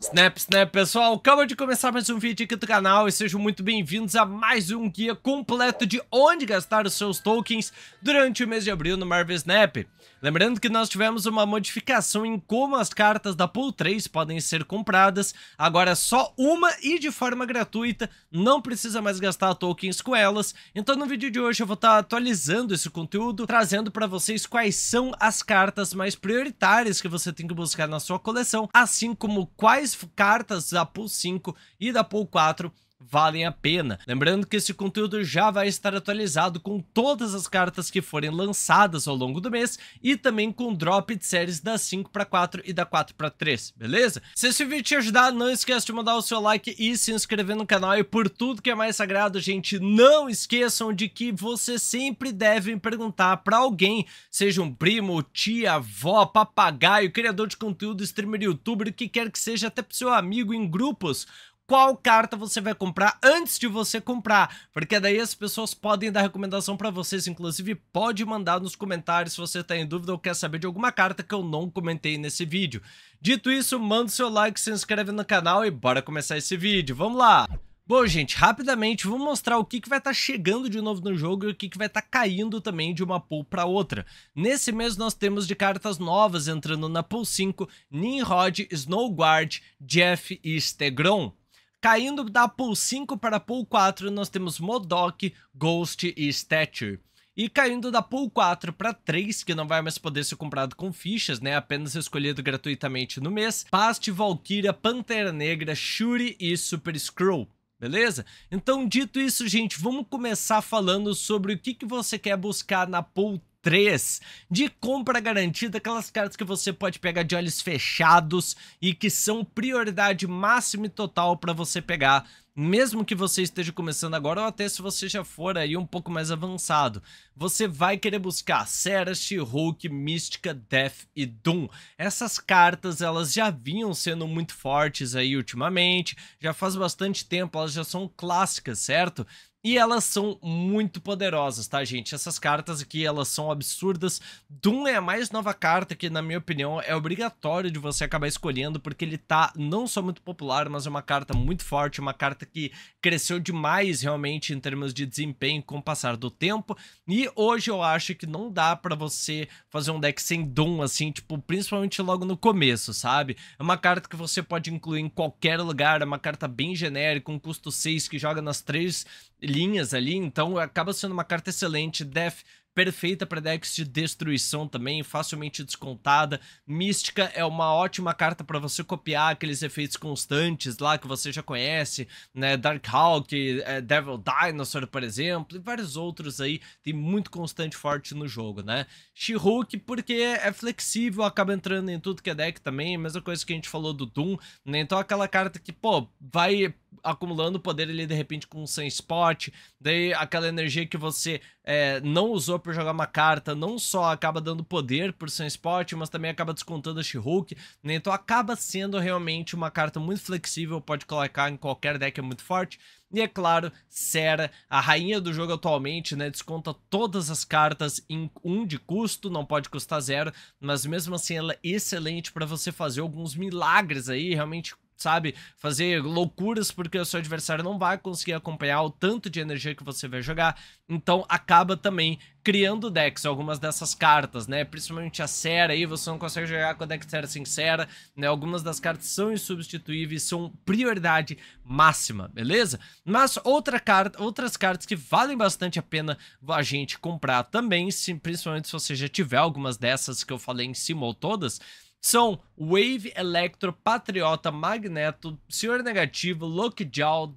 Snap, snap, pessoal! Acaba de começar mais um vídeo aqui do canal e sejam muito bem-vindos a mais um guia completo de onde gastar os seus tokens durante o mês de abril no Marvel Snap. Lembrando que nós tivemos uma modificação em como as cartas da Pool 3 podem ser compradas, agora só uma e de forma gratuita, não precisa mais gastar tokens com elas, então no vídeo de hoje eu vou estar tá atualizando esse conteúdo, trazendo para vocês quais são as cartas mais prioritárias que você tem que buscar na sua coleção, assim como quais cartas da Pool 5 e da Pool 4 valem a pena. Lembrando que esse conteúdo já vai estar atualizado com todas as cartas que forem lançadas ao longo do mês e também com drop de séries da 5 para 4 e da 4 para 3, beleza? Se esse vídeo te ajudar, não esqueça de mandar o seu like e se inscrever no canal e por tudo que é mais sagrado, gente, não esqueçam de que vocês sempre devem perguntar para alguém, seja um primo, tia, avó, papagaio, criador de conteúdo, streamer, youtuber, o que quer que seja, até pro seu amigo em grupos, qual carta você vai comprar antes de você comprar, porque daí as pessoas podem dar recomendação para vocês, inclusive pode mandar nos comentários se você está em dúvida ou quer saber de alguma carta que eu não comentei nesse vídeo. Dito isso, manda seu like, se inscreve no canal e bora começar esse vídeo, vamos lá! Bom, gente, rapidamente vou mostrar o que, que vai estar tá chegando de novo no jogo e o que, que vai estar tá caindo também de uma pool para outra. Nesse mês nós temos de cartas novas entrando na pool 5, Nimrod, Snowguard, Jeff e Stegron. Caindo da Pool 5 para Pool 4, nós temos Modok, Ghost e Stature. E caindo da Pool 4 para 3, que não vai mais poder ser comprado com fichas, né? Apenas escolhido gratuitamente no mês. Past, Valkyria, Pantera Negra, Shuri e Super Scroll. Beleza? Então, dito isso, gente, vamos começar falando sobre o que, que você quer buscar na Pool 3 de compra garantida, aquelas cartas que você pode pegar de olhos fechados e que são prioridade máxima e total para você pegar mesmo que você esteja começando agora, ou até se você já for aí um pouco mais avançado, você vai querer buscar Serast, Hulk, Mística, Death e Doom. Essas cartas, elas já vinham sendo muito fortes aí ultimamente, já faz bastante tempo, elas já são clássicas, certo? E elas são muito poderosas, tá, gente? Essas cartas aqui, elas são absurdas. Doom é a mais nova carta que, na minha opinião, é obrigatório de você acabar escolhendo, porque ele tá não só muito popular, mas é uma carta muito forte, uma carta que cresceu demais, realmente, em termos de desempenho com o passar do tempo. E hoje eu acho que não dá para você fazer um deck sem Doom, assim, tipo, principalmente logo no começo, sabe? É uma carta que você pode incluir em qualquer lugar, é uma carta bem genérica, um custo 6 que joga nas três linhas ali, então acaba sendo uma carta excelente, Death perfeita para decks de destruição também, facilmente descontada. Mística é uma ótima carta para você copiar aqueles efeitos constantes lá que você já conhece, né? Dark Hawk, eh, Devil Dinosaur, por exemplo, e vários outros aí. Tem muito constante forte no jogo, né? She-Hulk, porque é flexível, acaba entrando em tudo que é deck também, mesma coisa que a gente falou do Doom, né? Então é aquela carta que, pô, vai acumulando poder ali de repente com um spot, daí aquela energia que você é, não usou para jogar uma carta, não só acaba dando poder por sem spot, mas também acaba descontando a She-Hulk, né? Então acaba sendo realmente uma carta muito flexível, pode colocar em qualquer deck, é muito forte. E é claro, Sera, a rainha do jogo atualmente, né? Desconta todas as cartas em um de custo, não pode custar zero, mas mesmo assim ela é excelente para você fazer alguns milagres aí, realmente sabe, fazer loucuras porque o seu adversário não vai conseguir acompanhar o tanto de energia que você vai jogar. Então acaba também criando decks, algumas dessas cartas, né? Principalmente a Sera aí, você não consegue jogar com a deck Sera sem Sera, né? Algumas das cartas são insubstituíveis, são prioridade máxima, beleza? Mas outra carta, outras cartas que valem bastante a pena a gente comprar também, se, principalmente se você já tiver algumas dessas que eu falei em cima ou todas, são Wave, Electro, Patriota, Magneto, Senhor Negativo, Loki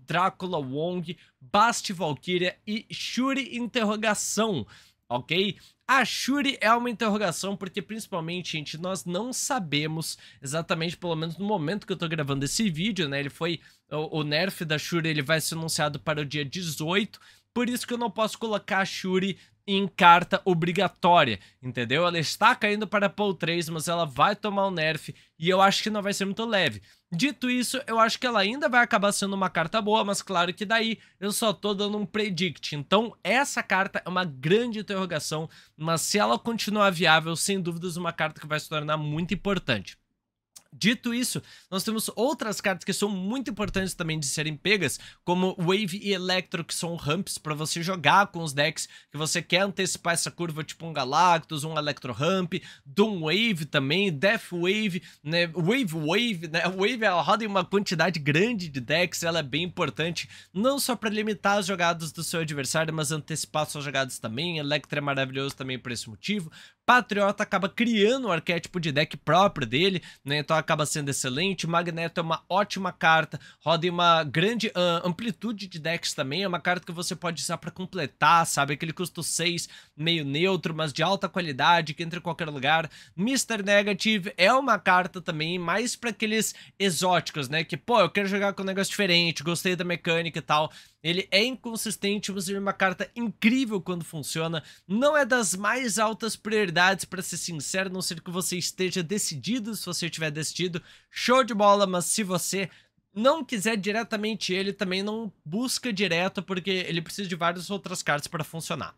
Drácula, Wong, Bast Valkyria e Shuri interrogação, ok? A Shuri é uma interrogação porque principalmente, gente, nós não sabemos exatamente, pelo menos no momento que eu tô gravando esse vídeo, né? Ele foi o, o nerf da Shuri, ele vai ser anunciado para o dia 18, por isso que eu não posso colocar a Shuri em carta obrigatória, entendeu? Ela está caindo para Paul 3, mas ela vai tomar um nerf e eu acho que não vai ser muito leve. Dito isso, eu acho que ela ainda vai acabar sendo uma carta boa, mas claro que daí eu só tô dando um predict. Então, essa carta é uma grande interrogação, mas se ela continuar viável, sem dúvidas uma carta que vai se tornar muito importante. Dito isso, nós temos outras cartas que são muito importantes também de serem pegas, como Wave e Electro, que são ramps para você jogar com os decks que você quer antecipar essa curva, tipo um Galactus, um Electro Ramp, Doom Wave também, Death Wave, né? Wave Wave, né? Wave ela roda em uma quantidade grande de decks, ela é bem importante, não só para limitar as jogadas do seu adversário, mas antecipar suas jogadas também. Electro é maravilhoso também por esse motivo. Patriota acaba criando o arquétipo de deck próprio dele, né? Então acaba sendo excelente. Magneto é uma ótima carta, roda em uma grande uh, amplitude de decks também. É uma carta que você pode usar para completar, sabe? Aquele custo 6, meio neutro, mas de alta qualidade, que entra em qualquer lugar. Mr. Negative é uma carta também mais para aqueles exóticos, né? Que, pô, eu quero jogar com um negócio diferente, gostei da mecânica e tal. Ele é inconsistente, mas é uma carta incrível quando funciona. Não é das mais altas prioridades, para ser sincero, a não ser que você esteja decidido, se você tiver decidido. Show de bola, mas se você não quiser diretamente ele, também não busca direto, porque ele precisa de várias outras cartas para funcionar.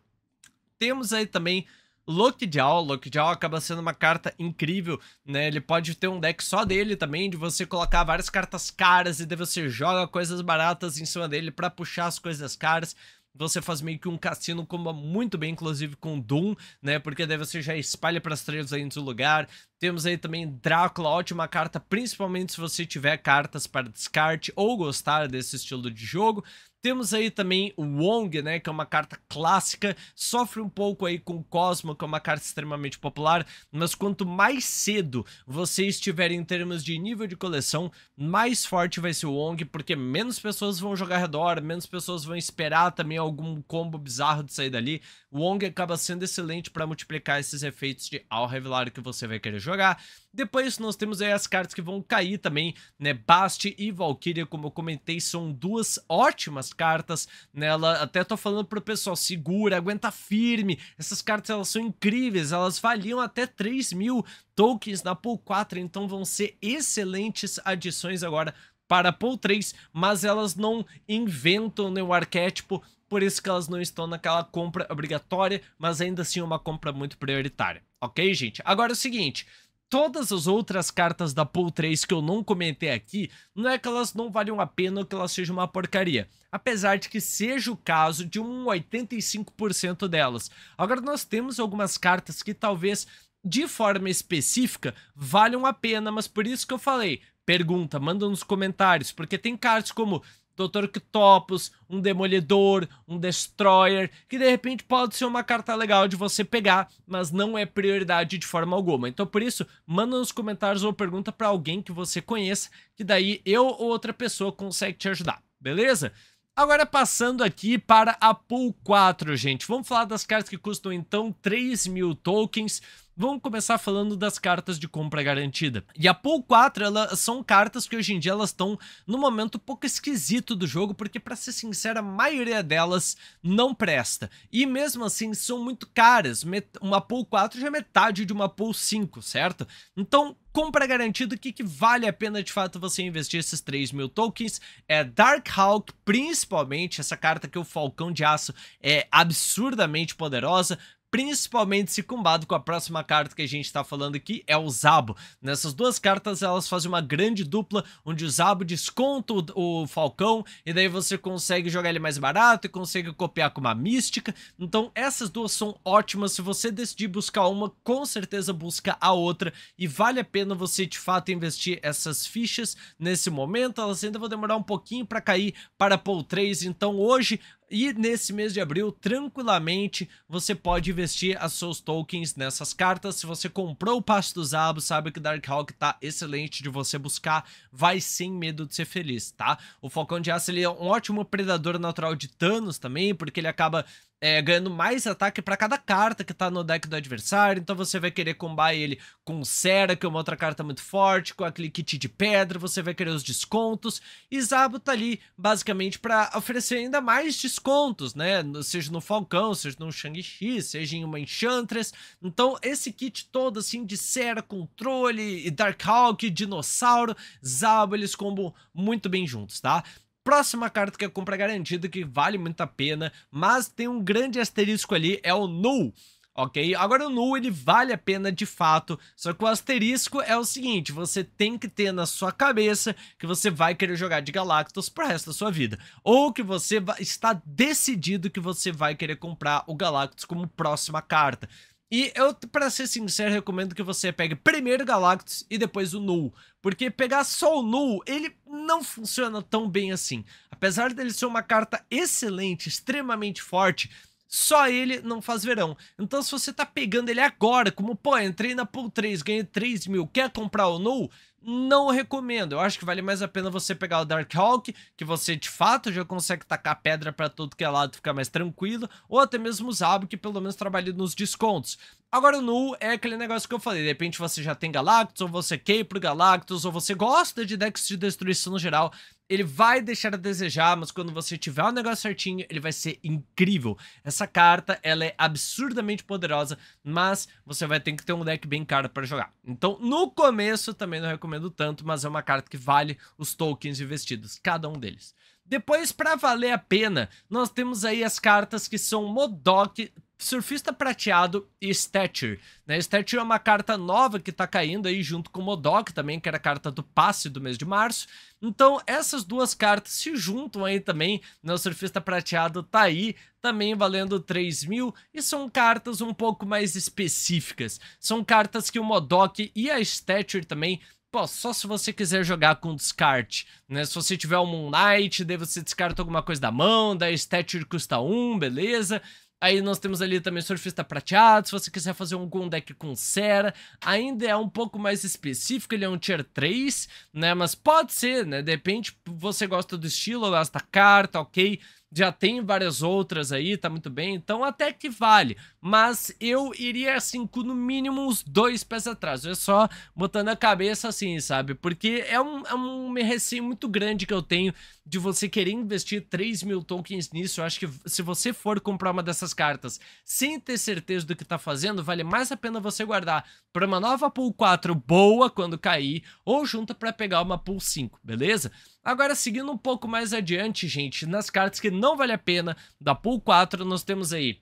Temos aí também Lockjaw. Lockjaw acaba sendo uma carta incrível, né? Ele pode ter um deck só dele também, de você colocar várias cartas caras e daí você joga coisas baratas em cima dele para puxar as coisas caras você faz meio que um cassino comba muito bem, inclusive com Doom, né? Porque daí você já espalha para as tribos aí no lugar. Temos aí também Drácula, ótima carta, principalmente se você tiver cartas para descarte ou gostar desse estilo de jogo. Temos aí também o Wong, né, que é uma carta clássica, sofre um pouco aí com o Cosmo, que é uma carta extremamente popular, mas quanto mais cedo você estiver em termos de nível de coleção, mais forte vai ser o Wong, porque menos pessoas vão jogar ao redor, menos pessoas vão esperar também algum combo bizarro de sair dali. O Wong acaba sendo excelente para multiplicar esses efeitos de ao revelar que você vai querer jogar. Depois nós temos aí as cartas que vão cair também, né, Bast e Valkyria, como eu comentei, são duas ótimas cartas, nela até tô falando pro pessoal, segura, aguenta firme. Essas cartas, elas são incríveis, elas valiam até 3 mil tokens na Pool 4, então vão ser excelentes adições agora para a Pool 3, mas elas não inventam nenhum arquétipo, por isso que elas não estão naquela compra obrigatória, mas ainda assim é uma compra muito prioritária, ok, gente? Agora é o seguinte, todas as outras cartas da Pool 3 que eu não comentei aqui, não é que elas não valham a pena ou que elas sejam uma porcaria. Apesar de que seja o caso de um 85% delas. Agora nós temos algumas cartas que talvez de forma específica valham a pena, mas por isso que eu falei, pergunta, manda nos comentários, porque tem cartas como Doutor Octopus, um Demolidor, um Destroyer, que de repente pode ser uma carta legal de você pegar, mas não é prioridade de forma alguma. Então por isso, manda nos comentários ou pergunta para alguém que você conheça, que daí eu ou outra pessoa consegue te ajudar, beleza? Agora passando aqui para a Pool 4, gente. Vamos falar das cartas que custam então 3 mil tokens. Vamos começar falando das cartas de compra garantida. E a Pool 4, elas são cartas que hoje em dia elas estão no momento pouco esquisito do jogo, porque para ser sincera, a maioria delas não presta. E mesmo assim, são muito caras. Uma Pool 4 já é metade de uma Pool 5, certo? Então, compra garantida, o que, que, vale a pena de fato você investir esses 3 mil tokens é Dark Hawk, principalmente essa carta que é o Falcão de Aço é absurdamente poderosa, principalmente se combado com a próxima carta que a gente está falando aqui, é o Zabo. Nessas duas cartas elas fazem uma grande dupla, onde o Zabo desconta o, o Falcão, e daí você consegue jogar ele mais barato e consegue copiar com uma mística. Então essas duas são ótimas, se você decidir buscar uma, com certeza busca a outra, e vale a pena você de fato investir essas fichas nesse momento, elas ainda vão demorar um pouquinho para cair para Pool 3, então hoje e nesse mês de abril, tranquilamente, você pode investir as seus tokens nessas cartas. Se você comprou o passe dos Abos, sabe que Hawk tá excelente de você buscar, vai sem medo de ser feliz, tá? O Falcão de Aço ele é um ótimo predador natural de Thanos também, porque ele acaba é, ganhando mais ataque para cada carta que tá no deck do adversário. Então você vai querer combar ele com Sera, que é uma outra carta muito forte, com aquele kit de pedra, você vai querer os descontos. E Zabo tá ali basicamente para oferecer ainda mais descontos, né? Seja no Falcão, seja no Shang-Chi, seja em uma Enchantress. Então esse kit todo assim de Sera, controle, Dark Hawk, dinossauro, Zabo, eles combam muito bem juntos, tá? Próxima carta que é compra garantida, que vale muito a pena, mas tem um grande asterisco ali, é o Null ok? Agora o null ele vale a pena de fato, só que o asterisco é o seguinte, você tem que ter na sua cabeça que você vai querer jogar de Galactus pro resto da sua vida, ou que você está decidido que você vai querer comprar o Galactus como próxima carta. E eu, para ser sincero, recomendo que você pegue primeiro Galactus e depois o Null, porque pegar só o Null, ele não funciona tão bem assim. Apesar dele ser uma carta excelente, extremamente forte, só ele não faz verão. Então, se você tá pegando ele agora, como, pô, entrei na Pool 3, ganhei 3 mil, quer comprar ou não? Não recomendo. Eu acho que vale mais a pena você pegar o Dark Hawk, que você de fato já consegue tacar pedra para todo que é lado, ficar mais tranquilo, ou até mesmo o Zabo, que pelo menos trabalha nos descontos. Agora o Null é aquele negócio que eu falei, de repente você já tem Galactus, ou você quer pro Galactus, ou você gosta de decks de destruição no geral, ele vai deixar a desejar, mas quando você tiver o um negócio certinho, ele vai ser incrível. Essa carta, ela é absurdamente poderosa, mas você vai ter que ter um deck bem caro para jogar. Então, no começo, também não recomendo tanto, mas é uma carta que vale os tokens investidos, cada um deles. Depois, para valer a pena, nós temos aí as cartas que são Modok, Surfista Prateado e Stature. Né? Stature é uma carta nova que tá caindo aí junto com o Modok também, que era a carta do passe do mês de março. Então essas duas cartas se juntam aí também, né? o Surfista Prateado tá aí, também valendo 3 mil, e são cartas um pouco mais específicas. São cartas que o Modok e a Stature também Pô, só se você quiser jogar com descarte, né? Se você tiver um Moon Knight, daí você descarta alguma coisa da mão, da Stature custa 1, um, beleza? Aí nós temos ali também surfista prateado, se você quiser fazer algum deck com Sera, ainda é um pouco mais específico, ele é um tier 3, né? Mas pode ser, né? Depende, você gosta do estilo, lá esta carta, ok? já tem várias outras aí, tá muito bem, então até que vale. Mas eu iria, assim, com no mínimo uns dois pés atrás, é só botando a cabeça assim, sabe? Porque é um, é um receio muito grande que eu tenho de você querer investir 3 mil tokens nisso. Eu acho que se você for comprar uma dessas cartas sem ter certeza do que tá fazendo, vale mais a pena você guardar para uma nova pool 4 boa quando cair, ou junta para pegar uma pool 5, beleza? Agora, seguindo um pouco mais adiante, gente, nas cartas que não vale a pena, da Pool 4, nós temos aí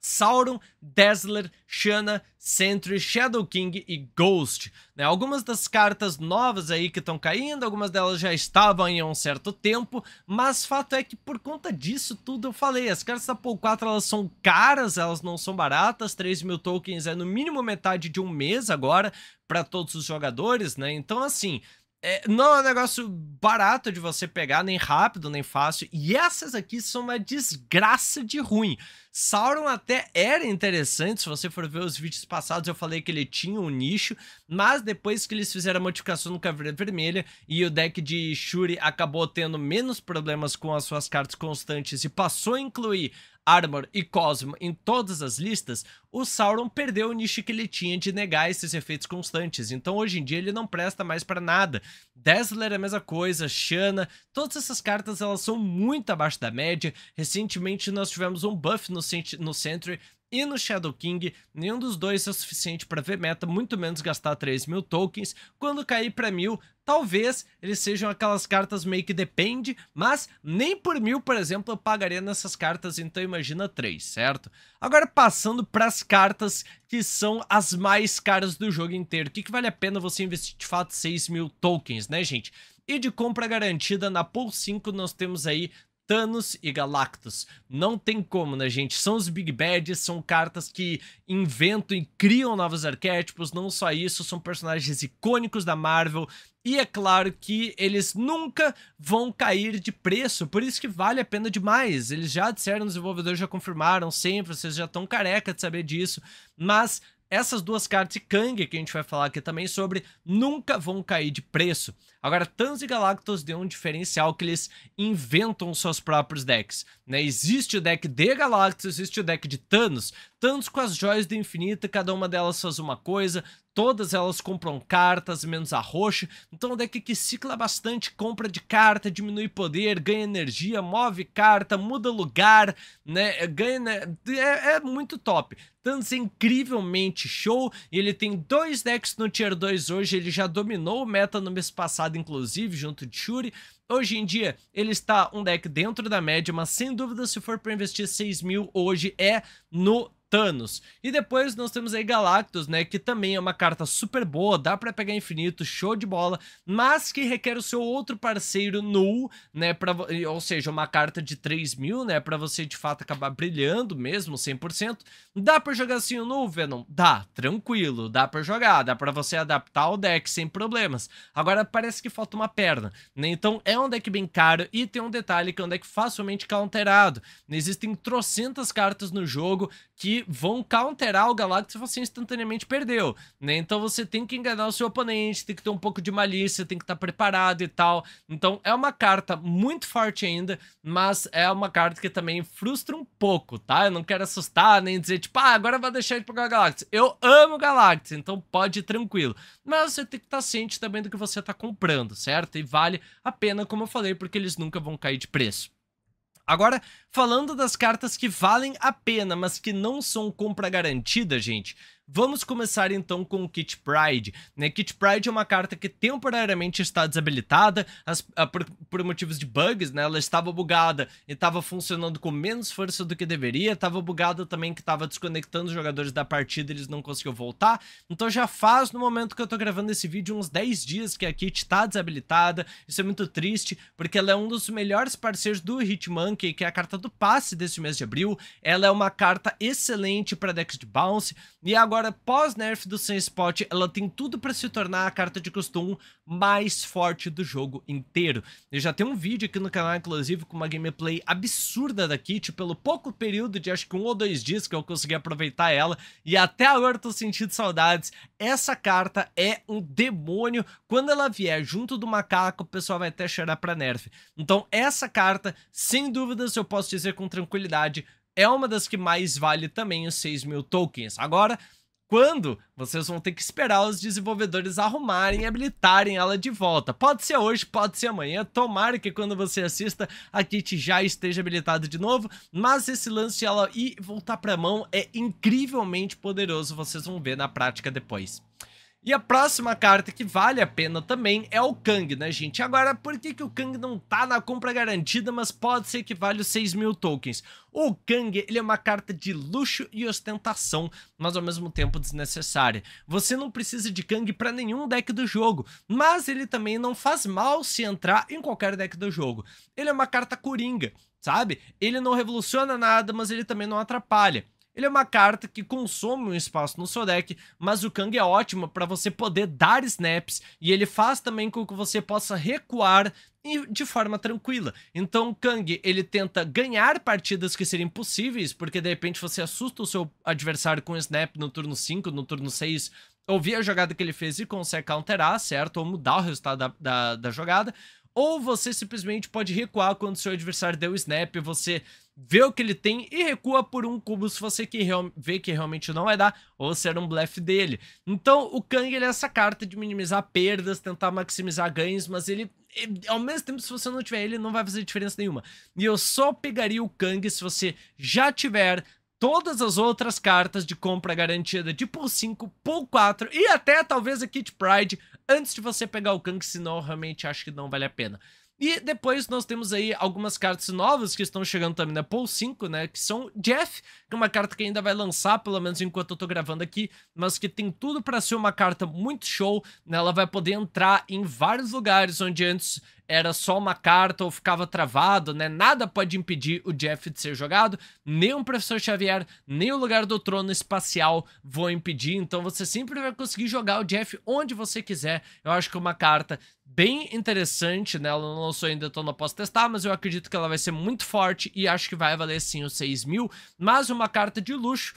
Sauron, Dazzler, Shanna, Sentry, Shadow King e Ghost. Né? Algumas das cartas novas aí que estão caindo, algumas delas já estavam aí há um certo tempo, mas fato é que por conta disso tudo eu falei, as cartas da Pool 4 elas são caras, elas não são baratas, 3 mil tokens é no mínimo metade de um mês agora para todos os jogadores, né? Então assim, é, não é um negócio barato de você pegar, nem rápido, nem fácil. E essas aqui são uma desgraça de ruim. Sauron até era interessante, se você for ver os vídeos passados, eu falei que ele tinha um nicho, mas depois que eles fizeram a modificação no Caveira Vermelha e o deck de Shuri acabou tendo menos problemas com as suas cartas constantes e passou a incluir Armor e Cosmo em todas as listas, o Sauron perdeu o nicho que ele tinha de negar esses efeitos constantes, então hoje em dia ele não presta mais para nada. Dazzler é a mesma coisa, Shanna, todas essas cartas elas são muito abaixo da média, recentemente nós tivemos um buff no no Sentry e no Shadow King, nenhum dos dois é o suficiente para ver meta, muito menos gastar 3 mil tokens. Quando cair para mil, talvez eles sejam aquelas cartas meio que depende, mas nem por mil, por exemplo, eu pagaria nessas cartas, então imagina 3, certo? Agora passando para as cartas que são as mais caras do jogo inteiro, o que, que vale a pena você investir de fato 6 mil tokens, né gente? E de compra garantida na Pool 5 nós temos aí Thanos e Galactus. Não tem como, né, gente? São os Big Bads, são cartas que inventam e criam novos arquétipos. Não só isso, são personagens icônicos da Marvel. E é claro que eles nunca vão cair de preço, por isso que vale a pena demais. Eles já disseram, os desenvolvedores já confirmaram sempre, vocês já estão careca de saber disso. Mas essas duas cartas e Kang, que a gente vai falar aqui também sobre, nunca vão cair de preço. Agora, Tans e Galactus deu um diferencial que eles inventam seus próprios decks. Né? Existe o deck de Galactus, existe o deck de Thanos. Thanos com as joias do infinito, cada uma delas faz uma coisa. Todas elas compram cartas, menos a roxa. Então um deck é que cicla bastante, compra de carta, diminui poder, ganha energia, move carta, muda lugar, né? É, ganha. Né? É, é muito top. Tanz é incrivelmente show. Ele tem dois decks no Tier 2 hoje. Ele já dominou o meta no mês passado, inclusive, junto de Shuri. Hoje em dia, ele está um deck dentro da média, mas sem dúvida, se for para investir 6 mil hoje, é no Thanos. E depois nós temos aí Galactus, né, que também é uma carta super boa, dá para pegar infinito, show de bola, mas que requer o seu outro parceiro Null né, pra, ou seja, uma carta de 3 mil, né, para você de fato acabar brilhando mesmo, 100%. Dá para jogar assim o Null, Venom? Dá, tranquilo, dá para jogar, dá para você adaptar ao deck sem problemas. Agora parece que falta uma perna, né, então é um deck bem caro e tem um detalhe que é um deck facilmente counterado. Existem trocentas cartas no jogo que vão counterar o Galactus e você instantaneamente perdeu, né? Então você tem que enganar o seu oponente, tem que ter um pouco de malícia, tem que estar tá preparado e tal. Então é uma carta muito forte ainda, mas é uma carta que também frustra um pouco, tá? Eu não quero assustar nem dizer, tipo, ah, agora vai deixar de pegar o Galactus. Eu amo Galactus, então pode ir tranquilo. Mas você tem que estar tá ciente também do que você está comprando, certo? E vale a pena, como eu falei, porque eles nunca vão cair de preço. Agora, falando das cartas que valem a pena, mas que não são compra garantida, gente, Vamos começar então com o Kit Pride. Né? Kit Pride é uma carta que temporariamente está desabilitada as, a, por, por, motivos de bugs, né? Ela estava bugada e estava funcionando com menos força do que deveria. Estava bugada também que estava desconectando os jogadores da partida, eles não conseguiam voltar. Então já faz no momento que eu estou gravando esse vídeo uns 10 dias que a Kit está desabilitada. Isso é muito triste, porque ela é um dos melhores parceiros do Hitmonkey, que é a carta do passe deste mês de abril. Ela é uma carta excelente para decks de bounce e agora agora, pós-nerf do Sunspot, ela tem tudo para se tornar a carta de costume mais forte do jogo inteiro. Eu já tenho um vídeo aqui no canal, inclusive, com uma gameplay absurda da Kit, pelo pouco período de acho que um ou dois dias que eu consegui aproveitar ela, e até agora eu tô sentindo saudades. Essa carta é um demônio, quando ela vier junto do macaco, o pessoal vai até chorar pra nerf. Então essa carta, sem dúvidas, eu posso dizer com tranquilidade, é uma das que mais vale também os 6 mil tokens. Agora, quando? Vocês vão ter que esperar os desenvolvedores arrumarem e habilitarem ela de volta. Pode ser hoje, pode ser amanhã. Tomara que quando você assista a kit já esteja habilitada de novo. Mas esse lance de ela ir voltar a mão é incrivelmente poderoso. Vocês vão ver na prática depois. E a próxima carta que vale a pena também é o Kang, né, gente? Agora, por que, que o Kang não tá na compra garantida, mas pode ser que vale os 6 mil tokens? O Kang, ele é uma carta de luxo e ostentação, mas ao mesmo tempo desnecessária. Você não precisa de Kang para nenhum deck do jogo, mas ele também não faz mal se entrar em qualquer deck do jogo. Ele é uma carta coringa, sabe? Ele não revoluciona nada, mas ele também não atrapalha. Ele é uma carta que consome um espaço no seu deck, mas o Kang é ótimo para você poder dar snaps e ele faz também com que você possa recuar de forma tranquila. Então o Kang, ele tenta ganhar partidas que seriam impossíveis, porque de repente você assusta o seu adversário com um snap no turno 5, no turno 6, ouvir a jogada que ele fez e consegue counterar, certo? Ou mudar o resultado da, da, da jogada. Ou você simplesmente pode recuar quando seu adversário deu o snap e você vê o que ele tem e recua por um cubo se você que real... vê que realmente não vai dar ou ser um blefe dele. Então o Kang ele é essa carta de minimizar perdas, tentar maximizar ganhos, mas ele ao mesmo tempo, se você não tiver ele, não vai fazer diferença nenhuma. E eu só pegaria o Kang se você já tiver todas as outras cartas de compra garantida de Pool 5, Pool 4 e até talvez a Kit Pride antes de você pegar o Kang, senão eu realmente acho que não vale a pena. E depois nós temos aí algumas cartas novas que estão chegando também na Pool 5, né? Que são Jeff, que é uma carta que ainda vai lançar, pelo menos enquanto eu tô gravando aqui, mas que tem tudo para ser uma carta muito show, né? Ela vai poder entrar em vários lugares onde antes era só uma carta ou ficava travado, né? Nada pode impedir o Jeff de ser jogado, nem o Professor Xavier, nem o lugar do trono espacial vão impedir, então você sempre vai conseguir jogar o Jeff onde você quiser. Eu acho que é uma carta bem interessante, né? Ela não lançou ainda, então não posso testar, mas eu acredito que ela vai ser muito forte e acho que vai valer sim os 6 mil. Mas uma carta de luxo,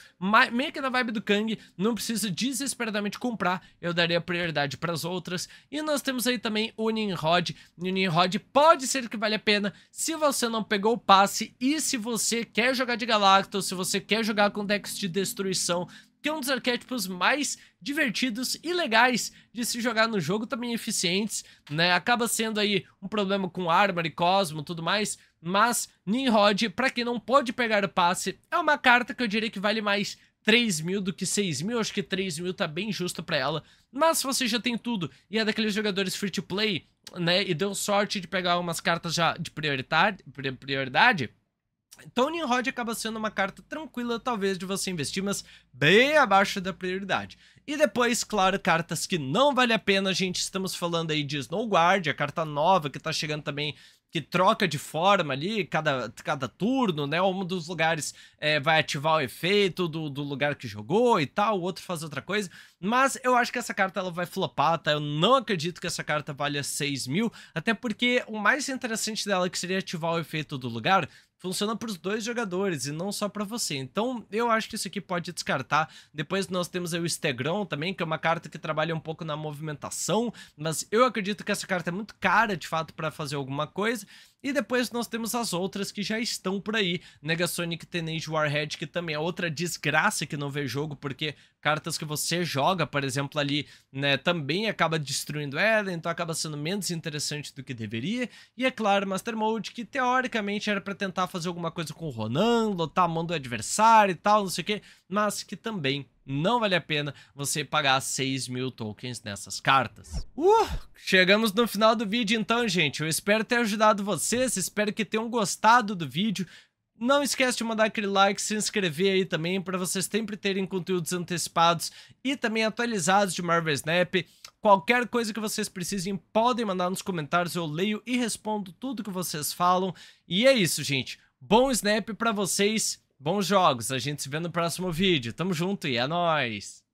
meio que na vibe do Kang, não preciso desesperadamente comprar, eu daria prioridade para as outras. E nós temos aí também o Ninrod. O Nimrod, pode ser que vale a pena se você não pegou o passe e se você quer jogar de Galactus, se você quer jogar com decks de destruição, que é um dos arquétipos mais divertidos e legais de se jogar no jogo, também eficientes, né? Acaba sendo aí um problema com Armor e Cosmo tudo mais, mas Nimrod, para quem não pode pegar o passe, é uma carta que eu diria que vale mais 3 mil do que 6 mil. Acho que 3 mil tá bem justo para ela. Mas se você já tem tudo e é daqueles jogadores free to play, né? E deu sorte de pegar umas cartas já de prioridade, prioridade Tony Rod acaba sendo uma carta tranquila, talvez, de você investir, mas bem abaixo da prioridade. E depois, claro, cartas que não vale a pena, A gente. Estamos falando aí de Snowguard, a carta nova que tá chegando também que troca de forma ali, cada, cada turno, né? Um dos lugares é, vai ativar o efeito do, do lugar que jogou e tal, o outro faz outra coisa. Mas eu acho que essa carta ela vai flopar, tá? Eu não acredito que essa carta valha 6 mil, até porque o mais interessante dela, que seria ativar o efeito do lugar, funciona para os dois jogadores e não só para você. Então, eu acho que isso aqui pode descartar. Depois nós temos aí o Stegrão também, que é uma carta que trabalha um pouco na movimentação, mas eu acredito que essa carta é muito cara, de fato, para fazer alguma coisa. E depois nós temos as outras que já estão por aí, Negasonic Teenage Warhead, que também é outra desgraça que não vê jogo, porque cartas que você joga, por exemplo, ali, né, também acaba destruindo ela, então acaba sendo menos interessante do que deveria. E é claro, Master Mode, que teoricamente era para tentar fazer alguma coisa com o Ronan, lotar a mão do adversário e tal, não sei o que, mas que também não vale a pena você pagar 6 mil tokens nessas cartas. Uh, chegamos no final do vídeo então, gente. Eu espero ter ajudado vocês, espero que tenham gostado do vídeo. Não esquece de mandar aquele like, se inscrever aí também para vocês sempre terem conteúdos antecipados e também atualizados de Marvel Snap. Qualquer coisa que vocês precisem, podem mandar nos comentários, eu leio e respondo tudo que vocês falam. E é isso, gente. Bom Snap para vocês. Bons jogos, a gente se vê no próximo vídeo. Tamo junto e é nóis!